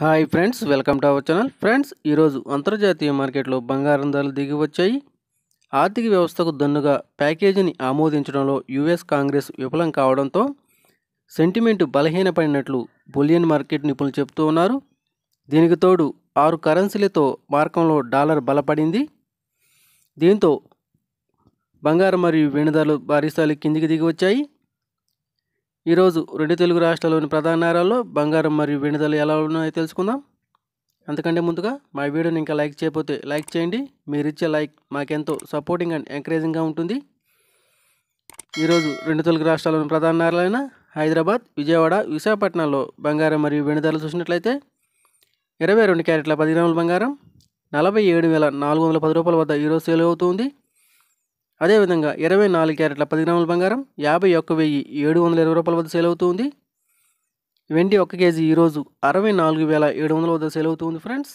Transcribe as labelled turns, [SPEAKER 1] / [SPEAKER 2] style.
[SPEAKER 1] hi friends welcome to our channel friends ఈరోజు అంతర్జాతీయ మార్కెట్లో బంగారం ధరలు దిగి వచ్చాయి ఆర్థిక వ్యవస్థకు దన్నుగా ప్యాకేజీని ఆమోదించడంలో యుఎస్ కాంగ్రెస్ విఫలం కావడంతో సెంటిమెంట్ బలహీనపడినట్లు బులియన్ మార్కెట్ నిపుణులు చెబుతూ ఉన్నారు దీనికి తోడు ఆరు కరెన్సీలతో మార్కంలో డాలర్ బలపడింది దీంతో బంగారం మరియు వెనుదలు భారీ స్థాయిలో కిందికి దిగి వచ్చాయి ఈరోజు రెండు తెలుగు రాష్ట్రాల్లోని ప్రధాన నగరాల్లో బంగారం మరియు వెండి ఎలా ఉన్నాయో తెలుసుకుందాం అంతకంటే ముందుగా మా వీడియోని ఇంకా లైక్ చేయకపోతే లైక్ చేయండి మీరు ఇచ్చే లైక్ మాకెంతో సపోర్టింగ్ అండ్ ఎంకరేజింగ్గా ఉంటుంది ఈరోజు రెండు తెలుగు రాష్ట్రాల్లోని ప్రధాన నగరాలైన హైదరాబాద్ విజయవాడ విశాఖపట్నంలో బంగారం మరియు వెండి ధరలు చూసినట్లయితే ఇరవై రెండు క్యారెట్ల పది గ్రాముల బంగారం నలభై ఏడు వేల నాలుగు వందల పది రూపాయల వద్ద ఈరోజు సేల్ అవుతుంది అదేవిధంగా ఇరవై నాలుగు క్యారెట్ల పది గ్రాముల బంగారం యాభై ఒక్క వెయ్యి ఏడు వందల ఇరవై రూపాయల వద్ద సేల్ అవుతుంది వెండి ఒక కేజీ ఈరోజు అరవై నాలుగు వేల ఏడు వందల వద్ద
[SPEAKER 2] సేల్ అవుతుంది ఫ్రెండ్స్